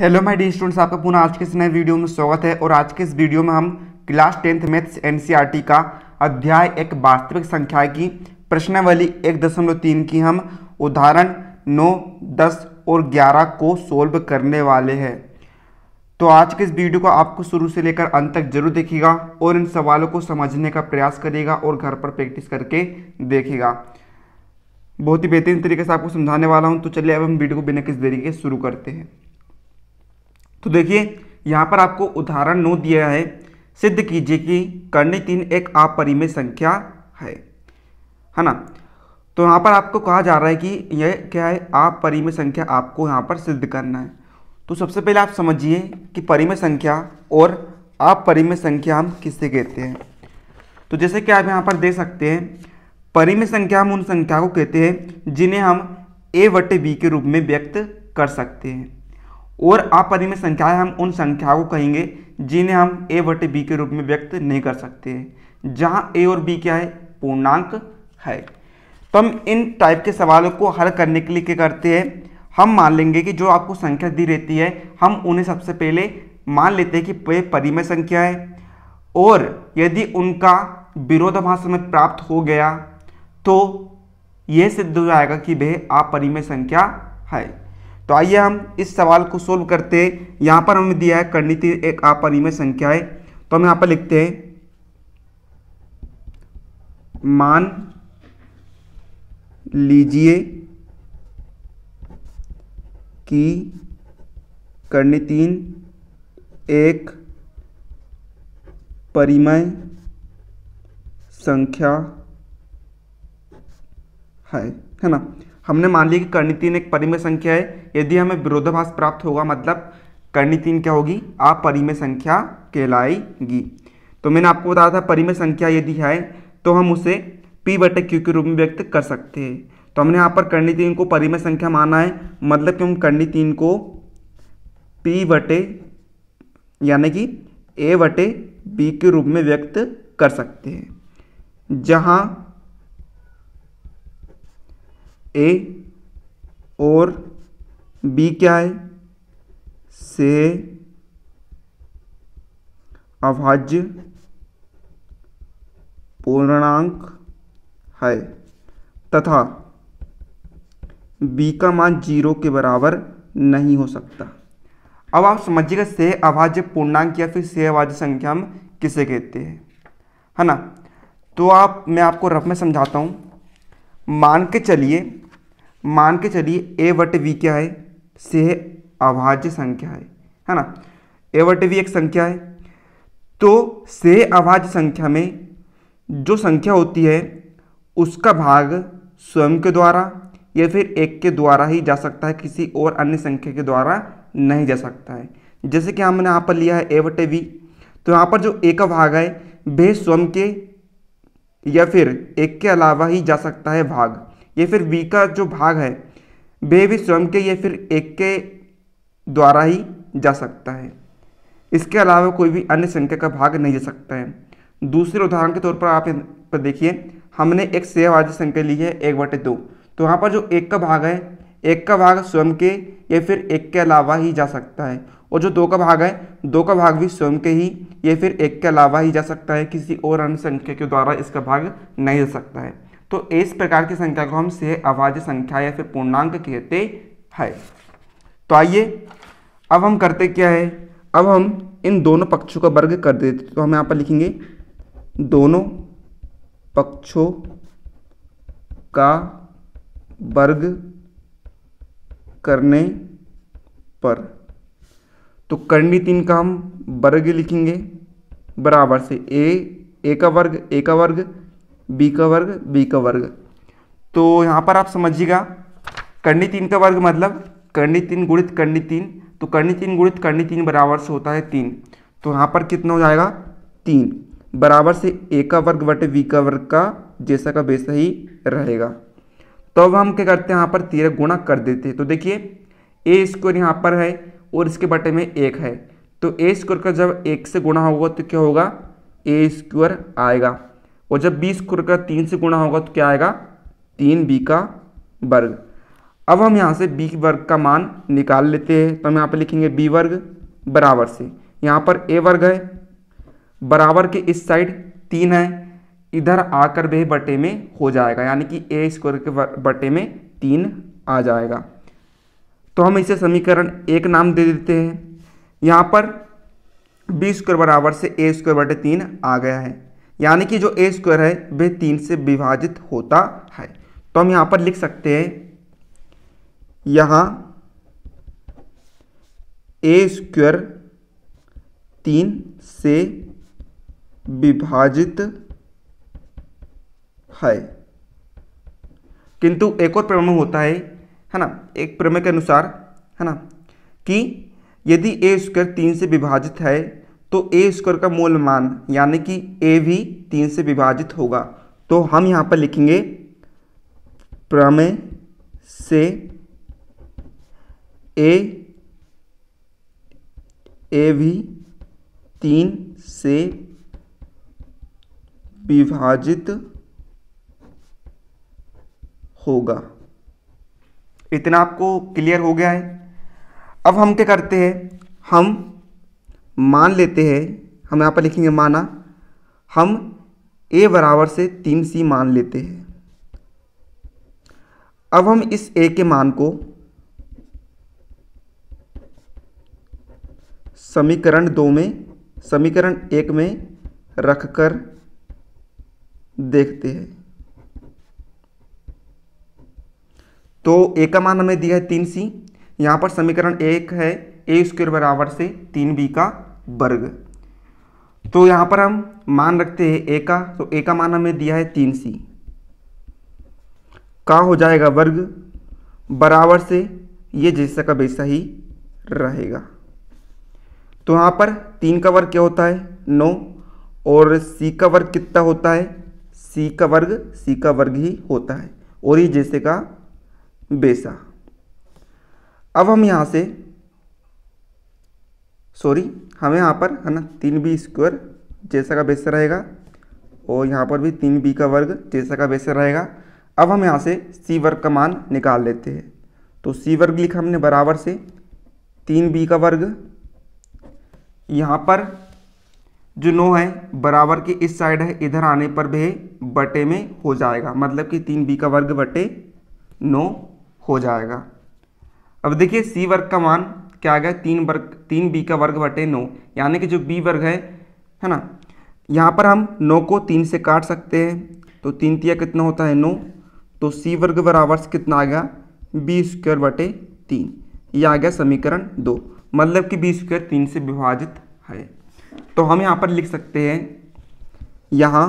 hello my D students आपका पुनः आज के इस नए वीडियो में स्वागत है और आज के इस वीडियो में हम क्लास टेंथ मैथ्स एनसीईआरटी का अध्याय एक वास्तविक संख्या की प्रश्नावली एक दशमलव तीन की हम उदाहरण नौ दस और ग्यारह को सोल्व करने वाले हैं तो आज के इस वीडियो को आपको शुरू से लेकर अंत तक जरूर देखेगा और इन सवालों को समझने का प्रयास करिएगा और घर पर प्रैक्टिस करके देखेगा बहुत ही बेहतरीन तरीके से आपको समझाने वाला हूँ तो चलिए अब हम वीडियो को बिना किसी तरीके शुरू करते हैं तो देखिए यहाँ पर आपको उदाहरण नो दिया है सिद्ध कीजिए कि कर्णी तीन एक अपरिमेय संख्या है है ना तो यहाँ पर आपको कहा जा रहा है कि यह क्या है आप परिमेय संख्या आपको यहाँ पर सिद्ध करना है तो सबसे पहले आप समझिए कि परिमेय संख्या और आप परिमेय संख्या हम किससे कहते हैं तो जैसे कि आप यहाँ पर देख सकते हैं परिमेय संख्या हम उन संख्या को कहते हैं जिन्हें हम ए वटे बी के रूप में व्यक्त कर सकते हैं और अपरिमित संख्याएं हम उन संख्याओं को कहेंगे जिन्हें हम ए बटे बी के रूप में व्यक्त नहीं कर सकते हैं जहाँ ए और बी क्या है पूर्णांक है तो हम इन टाइप के सवालों को हल करने के लिए क्या करते हैं हम मान लेंगे कि जो आपको संख्या दी रहती है हम उन्हें सबसे पहले मान लेते हैं कि वे परिमय संख्या है और यदि उनका विरोधाभास हमें प्राप्त हो गया तो यह सिद्ध हो जाएगा कि वह अपरिमय संख्या है तो आइए हम इस सवाल को सोल्व करते हैं यहाँ पर हमें दिया है कर्णिति एक अपरिमय संख्या है तो हम यहाँ पर लिखते हैं मान लीजिए कि कर्णितीन एक परिमय संख्या है है ना हमने मान लिया कि कर्णी तीन एक परिमेय संख्या है यदि हमें विरोधाभास प्राप्त होगा मतलब कर्णी तीन क्या होगी आप परिमेय संख्या कहलाएगी तो मैंने आपको बताया था परिमेय संख्या यदि है तो हम उसे पी बटे क्यू के रूप में व्यक्त कर सकते हैं तो हमने यहाँ पर कर्णी तीन को परिमेय संख्या माना है मतलब कि हम कर्णी तीन को पी बटे यानी कि ए बटे बी के रूप में व्यक्त कर सकते हैं जहाँ ए और बी क्या है से अभाज्य पूर्णांक है तथा बी का मान जीरो के बराबर नहीं हो सकता अब आप समझिएगा से अभाज्य पूर्णांक या फिर से अभाज्य संख्या हम किसे कहते हैं है ना तो आप मैं आपको रफ में समझाता हूँ मान के चलिए मान के चलिए ए वट वी क्या है से अभाज्य संख्या है है ना ए वट वी एक संख्या है तो से अभाज्य संख्या में जो संख्या होती है उसका भाग स्वयं के द्वारा या फिर एक के द्वारा ही जा सकता है किसी और अन्य संख्या के द्वारा नहीं जा सकता है जैसे कि हमने यहाँ पर लिया है ए वटे वी तो यहाँ पर जो ए का भाग है वह स्वयं के या फिर एक के अलावा ही जा सकता है भाग ये फिर वी का जो भाग है वे भी स्वयं के ये फिर एक के द्वारा ही जा सकता है इसके अलावा कोई भी अन्य संख्या का भाग नहीं जा सकता है दूसरे उदाहरण के तौर पर आप पर देखिए हमने एक सेवादी संख्या ली है एक बटे दो तो वहाँ पर जो एक का भाग है एक का भाग स्वयं के या फिर एक के अलावा ही जा सकता है और जो दो का भाग है दो का भाग भी स्वयं के ही या फिर एक के अलावा ही जा सकता है किसी और अन्य संख्या के द्वारा इसका भाग नहीं जा सकता है तो इस प्रकार की संख्या को हम से अभाज्य संख्या या फिर पूर्णांक कहते हैं तो आइए अब हम करते क्या है अब हम इन दोनों पक्षों का वर्ग कर देते तो हम यहाँ पर लिखेंगे दोनों पक्षों का वर्ग करने पर तो करनी तीन का हम वर्ग लिखेंगे बराबर से ए ए का वर्ग ए का वर्ग बी का वर्ग बी का वर्ग तो यहाँ पर आप समझिएगा कर्णी तीन का वर्ग मतलब कर्णी तीन गुणित कर्णी तीन तो कर्णी तीन गुणित कर्णी तीन बराबर से होता है तीन तो यहाँ पर कितना हो जाएगा तीन बराबर से ए का वर्ग बटे बी का वर्ग का जैसा का वैसा ही रहेगा तो अब हम क्या करते हैं यहाँ पर तेरह गुणा कर देते हैं तो देखिए ए स्क्वायर यहाँ पर है और इसके बटे में एक है तो ए स्क्वायर का जब एक से गुणा होगा तो क्या होगा ए स्क्वायर आएगा और जब बी स्क्वायर का तीन से गुणा होगा तो क्या आएगा तीन बी का वर्ग अब हम यहाँ से बी वर्ग का मान निकाल लेते हैं तो हम यहाँ पर लिखेंगे बी वर्ग बराबर से यहाँ पर ए वर्ग है बराबर के इस साइड तीन है इधर आकर वह बटे में हो जाएगा यानी कि ए स्क्वायर के बटे में तीन आ जाएगा तो हम इसे समीकरण एक नाम दे देते हैं यहाँ पर बी स्क्वायर बराबर से ए स्क्वायर बटे तीन आ गया है यानी कि जो ए स्क्वायर है वह तीन से विभाजित होता है तो हम यहां पर लिख सकते हैं यहां ए स्क्वायर तीन से विभाजित है किंतु एक और प्रमेय होता है है ना एक प्रमेय के अनुसार है ना कि यदि ए स्क्वायर तीन से विभाजित है तो ए स्क्वायर का मूल मान यानी कि ए भी तीन से विभाजित होगा तो हम यहाँ पर लिखेंगे प्रमेय से ए ए भी तीन से विभाजित होगा इतना आपको क्लियर हो गया है अब हम क्या करते हैं हम मान लेते हैं हम यहाँ पर लिखेंगे माना हम ए बराबर से तीन सी मान लेते हैं अब हम इस ए के मान को समीकरण दो में समीकरण एक में रखकर देखते हैं तो ए का मान हमें दिया है तीन सी यहाँ पर समीकरण एक है ए स्क्वेयर बराबर से तीन बी का वर्ग तो यहाँ पर हम मान रखते हैं ए का तो ए का मान हमें दिया है तीन सी का हो जाएगा वर्ग बराबर से ये जैसा का वैसा ही रहेगा तो यहाँ पर तीन का वर्ग क्या होता है नौ और सी का वर्ग कितना होता है सी का वर्ग सी का वर्ग ही होता है और ये जैसे का बेसा अब हम यहां से सॉरी हमें यहाँ पर है ना तीन बी स्क्वायर जैसा का बेसर रहेगा और यहाँ पर भी तीन बी का वर्ग जैसा का बेसर रहेगा अब हम यहाँ से सी वर्ग का मान निकाल लेते हैं तो सी वर्ग लिखा हमने बराबर से तीन बी का वर्ग यहाँ पर जो नो है बराबर के इस साइड है इधर आने पर भी बटे में हो जाएगा मतलब कि तीन बी का वर्ग बटे नो हो जाएगा अब देखिए सी वर्ग का मान क्या आ गया तीन वर्ग तीन बी का वर्ग बटे नौ यानी कि जो बी वर्ग है है ना यहाँ पर हम नौ को तीन से काट सकते हैं तो तीन तिया कितना होता है नौ तो सी वर्ग बराबर कितना आ गया बी स्क्वेयर बटे तीन ये आ गया समीकरण दो मतलब कि बी स्क्वेयर तीन से विभाजित है तो हम यहाँ पर लिख सकते हैं यहाँ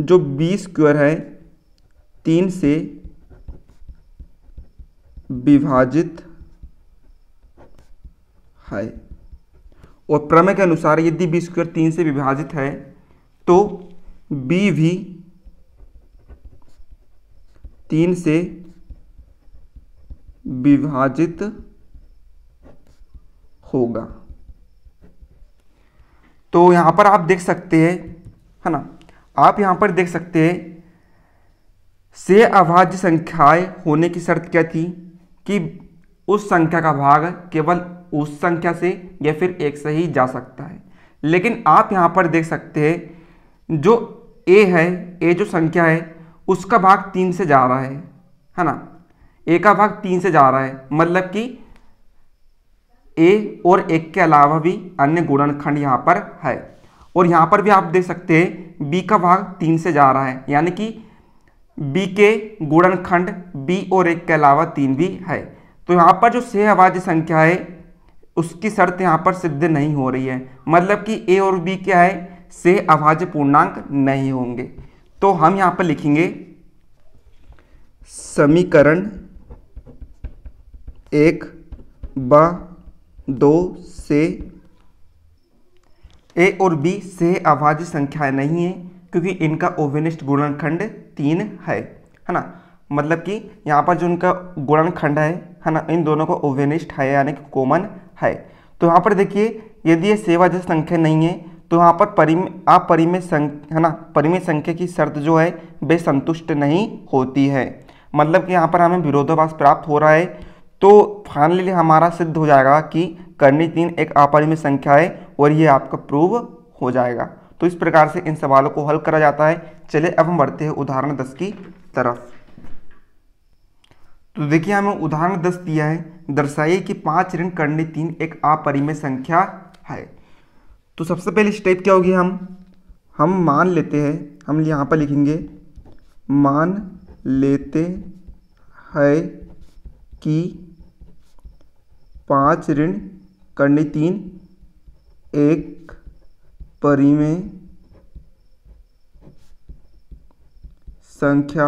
जो बी स्क्वेयर है तीन से विभाजित है और प्रमेय के अनुसार यदि बी स्क्वेयर तीन से विभाजित है तो बी भी तीन से विभाजित होगा तो यहां पर आप देख सकते हैं है ना आप यहां पर देख सकते हैं से अभाज्य संख्याएं होने की शर्त क्या थी कि उस संख्या का भाग केवल उस संख्या से या फिर एक से ही जा सकता है लेकिन आप यहाँ पर देख सकते हैं जो ए है ए जो संख्या है उसका भाग तीन से जा रहा है है ना ए का भाग तीन से जा रहा है मतलब कि ए और एक के अलावा भी अन्य गुणनखंड यहाँ पर है और यहाँ पर भी आप देख सकते हैं बी का भाग तीन से जा रहा है यानी कि बी के गुणनखंड बी और एक के अलावा तीन भी है तो यहाँ पर जो छः आवाज संख्या है उसकी शर्त यहाँ पर सिद्ध नहीं हो रही है मतलब कि ए और बी क्या है से अभाज्य पूर्णांक नहीं होंगे तो हम यहाँ पर लिखेंगे समीकरण एक ब दो से ए और बी से अभाज्य संख्याएं नहीं है क्योंकि इनका ओवेनिस्ट गुणनखंड तीन है है ना मतलब कि यहाँ पर जो उनका गुणनखंड है है ना इन दोनों का ओवेनिस्ट है यानी कि कॉमन है तो यहाँ पर देखिए यदि ये सेवा जैसे संख्या नहीं है तो यहाँ पर परिम आप संख्या है ना परिमेय संख्या की शर्त जो है वे संतुष्ट नहीं होती है मतलब कि यहाँ पर हमें विरोधाभास प्राप्त हो रहा है तो फाइनली हमारा सिद्ध हो जाएगा कि करनी तीन एक अपरिमेय संख्या है और ये आपका प्रूव हो जाएगा तो इस प्रकार से इन सवालों को हल करा जाता है चले अब हम बढ़ते हैं उदाहरण दस की तरफ तो देखिए हमें उदाहरण दस दिया है दर्शाइए कि पांच ऋण करने तीन एक अपरिमय संख्या है तो सबसे पहले स्टेप क्या होगी हम हम मान लेते हैं हम यहाँ पर लिखेंगे मान लेते है कि पांच ऋण करने तीन एक परिमेय संख्या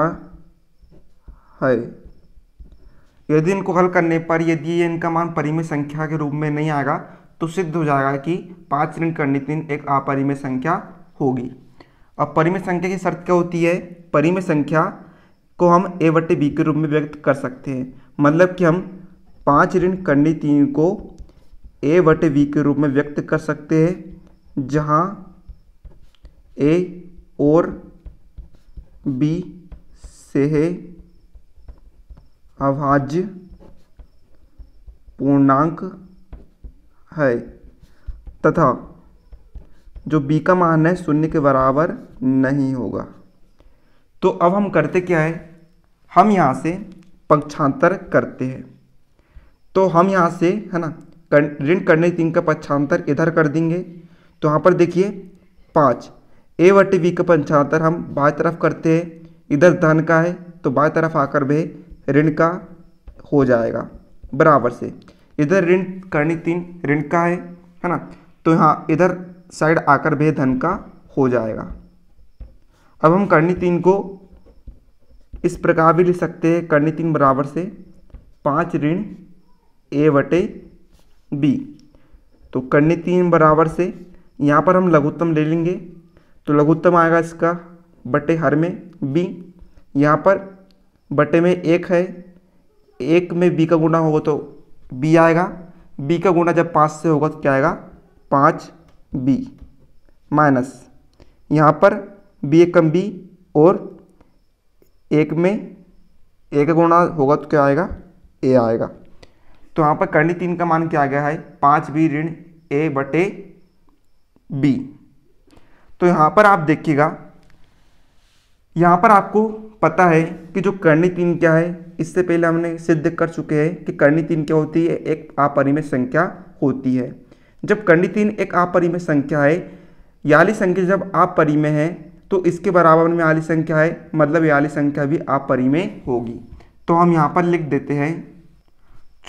है यदि इनको हल करने पर यदि ये इनका मान परिमेय संख्या के रूप में नहीं आएगा तो सिद्ध हो जाएगा कि पाँच ऋण करने तीन एक अपरिमेय संख्या होगी अब परिमेय संख्या की शर्त क्या होती है परिमेय संख्या को हम ए बटे बी के रूप में व्यक्त कर सकते हैं मतलब कि हम पाँच ऋण करनी तीन को ए बटे बी के रूप में व्यक्त कर सकते हैं जहाँ ए और बी से अभाज्य पूर्णांक है तथा जो बी का मान है शून्य के बराबर नहीं होगा तो अब हम करते क्या है हम यहाँ से पक्षांतर करते हैं तो हम यहाँ से है ना ऋण करने तीन का पक्षांतर इधर कर देंगे तो यहाँ पर देखिए पाँच ए वटे वी का पंचांतर हम बाएं तरफ करते हैं इधर धन का है तो बाएं तरफ आकर वे ऋण का हो जाएगा बराबर से इधर ऋण करनी तीन ऋण का है है ना तो यहाँ इधर साइड आकर भी धन का हो जाएगा अब हम करनी तीन को इस प्रकार भी लिख सकते हैं करनी तीन बराबर से पाँच ऋण ए वटे बी तो करनी तीन बराबर से यहाँ पर हम लघुत्तम ले लेंगे तो लघुत्तम आएगा इसका बटे हर में बी यहाँ पर बटे में एक है एक में बी का गुणा होगा तो बी आएगा बी का गुणा जब पाँच से होगा तो क्या आएगा पाँच बी माइनस यहाँ पर बी एक कम बी और एक में एक का गुणा होगा तो क्या आएगा ए आएगा तो यहाँ पर कर्णी तीन का मान क्या आ गया है पाँच बी ऋण ए बटे बी तो यहाँ पर आप देखिएगा यहाँ पर आपको पता है कि जो करणी तीन क्या है इससे पहले हमने सिद्ध कर चुके हैं कि करणी तीन क्या होती है एक अपरिमेय संख्या होती है जब करणी तीन एक अपरिमेय संख्या है याली संख्या जब अपरिमेय है तो इसके बराबर में याली संख्या है मतलब याली संख्या भी अपरिमेय होगी तो हम यहाँ पर लिख देते हैं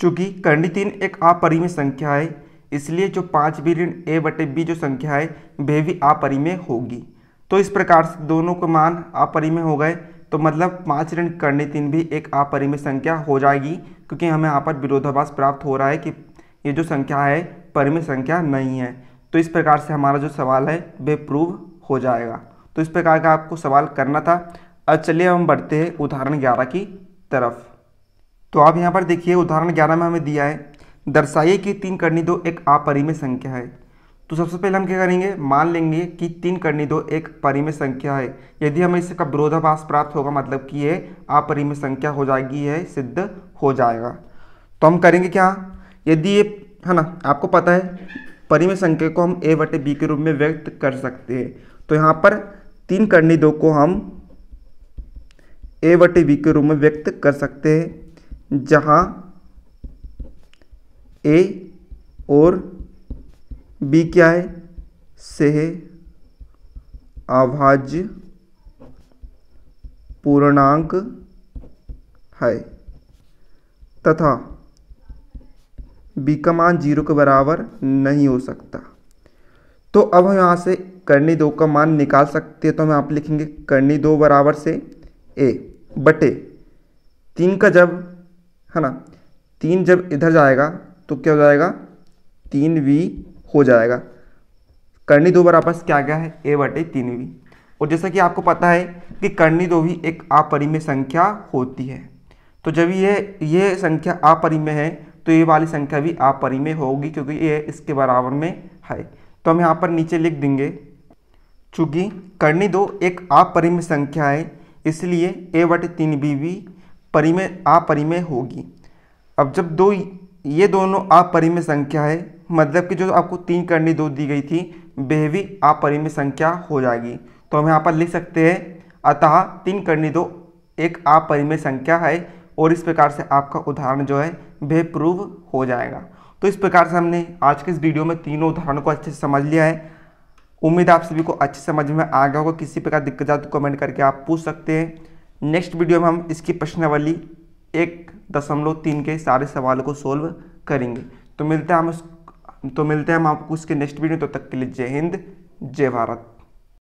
चूँकि करणी तीन एक अपरिमेय संख्या है इसलिए जो पाँच भी ऋण ए बटे बी जो संख्या है वह भी अपरिमेय होगी तो इस प्रकार से दोनों के मान अपरिमेय हो गए तो मतलब पाँच ऋण करने तीन भी एक अपरिमेय संख्या हो जाएगी क्योंकि हमें यहाँ पर विरोधाभास प्राप्त हो रहा है कि ये जो संख्या है परिमेय संख्या नहीं है तो इस प्रकार से हमारा जो सवाल है वे प्रूव हो जाएगा तो इस प्रकार का आपको सवाल करना था अब चलिए हम बढ़ते हैं उदाहरण ग्यारह की तरफ तो आप यहाँ पर देखिए उदाहरण ग्यारह में हमें दिया है दर्शाइए कि तीन करनी दो एक अपरिमेय संख्या है तो सबसे पहले हम क्या करेंगे मान लेंगे कि तीन करनी दो एक परिमेय संख्या है यदि हमें इसका विरोधाभास प्राप्त होगा मतलब कि ये अपरिमेय संख्या हो जाएगी है सिद्ध हो जाएगा तो हम करेंगे क्या यदि ये है ना आपको पता है परिमेय संख्या को हम ए बटे बी के रूप में व्यक्त कर सकते हैं तो यहाँ पर तीन करनी दो को हम ए बटे बी के रूप में व्यक्त कर सकते हैं जहाँ ए और बी क्या है सह अभाज्य पूर्णांक है तथा बी का मान जीरो के बराबर नहीं हो सकता तो अब हम यहाँ से करनी दो का मान निकाल सकते हैं तो हम आप लिखेंगे करनी दो बराबर से ए बटे तीन का जब है ना तीन जब इधर जाएगा तो क्या हो जाएगा तीन वी हो जाएगा करनी दो आपस क्या गया है ए बटे तीन वी और जैसा कि आपको पता है कि करनी दो भी एक अपरिमय संख्या होती है तो जब ये ये संख्या अपरिमय है तो ये वाली संख्या भी अपरिमय होगी क्योंकि ये इसके बराबर में है तो हम यहाँ पर नीचे लिख देंगे चूँकि करनी दो एक अपरिमय संख्या है इसलिए ए बटे तीन बी भी परिमय अपरिमय होगी अब जब दो ये दोनों अपरिमेय संख्या है मतलब कि जो आपको तीन करनी दो दी गई थी वह भी अपरिमेय संख्या हो जाएगी तो हम यहाँ पर लिख सकते हैं अतः तीन करनी दो एक अपरिमेय संख्या है और इस प्रकार से आपका उदाहरण जो है वह प्रूव हो जाएगा तो इस प्रकार से हमने आज के इस वीडियो में तीनों उदाहरण को अच्छे से समझ लिया है उम्मीद आप सभी को अच्छे समझ में आ गया होगा किसी प्रकार दिक्कत आए तो कमेंट करके आप पूछ सकते हैं नेक्स्ट वीडियो में हम इसकी प्रश्नावली एक दशमलव तीन के सारे सवाल को सोल्व करेंगे तो मिलते हैं हम तो मिलते हैं हम आपको उसके नेक्स्ट वीडियो तो तक के लिए जय हिंद जय भारत